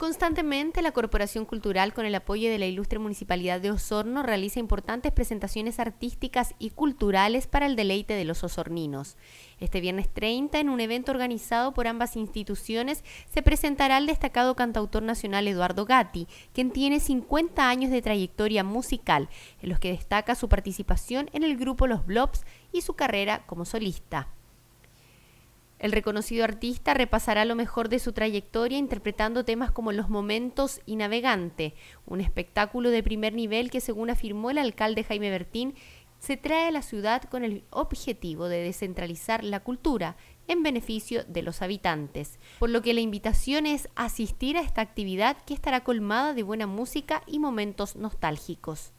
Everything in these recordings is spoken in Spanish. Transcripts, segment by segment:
Constantemente, la Corporación Cultural, con el apoyo de la ilustre Municipalidad de Osorno, realiza importantes presentaciones artísticas y culturales para el deleite de los osorninos. Este viernes 30, en un evento organizado por ambas instituciones, se presentará el destacado cantautor nacional Eduardo Gatti, quien tiene 50 años de trayectoria musical, en los que destaca su participación en el grupo Los Blobs y su carrera como solista. El reconocido artista repasará lo mejor de su trayectoria interpretando temas como Los Momentos y Navegante, un espectáculo de primer nivel que, según afirmó el alcalde Jaime Bertín, se trae a la ciudad con el objetivo de descentralizar la cultura en beneficio de los habitantes, por lo que la invitación es asistir a esta actividad que estará colmada de buena música y momentos nostálgicos.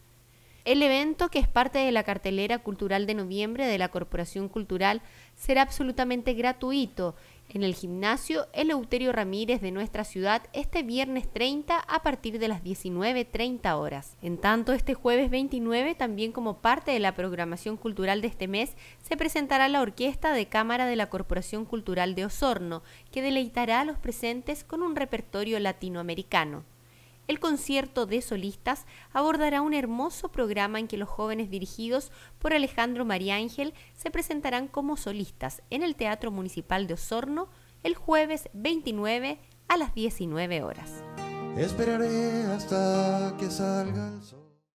El evento, que es parte de la cartelera cultural de noviembre de la Corporación Cultural, será absolutamente gratuito en el gimnasio Eleuterio Ramírez de nuestra ciudad este viernes 30 a partir de las 19.30 horas. En tanto, este jueves 29, también como parte de la programación cultural de este mes, se presentará la Orquesta de Cámara de la Corporación Cultural de Osorno, que deleitará a los presentes con un repertorio latinoamericano el concierto de solistas abordará un hermoso programa en que los jóvenes dirigidos por Alejandro María Ángel se presentarán como solistas en el Teatro Municipal de Osorno el jueves 29 a las 19 horas. Esperaré hasta que salga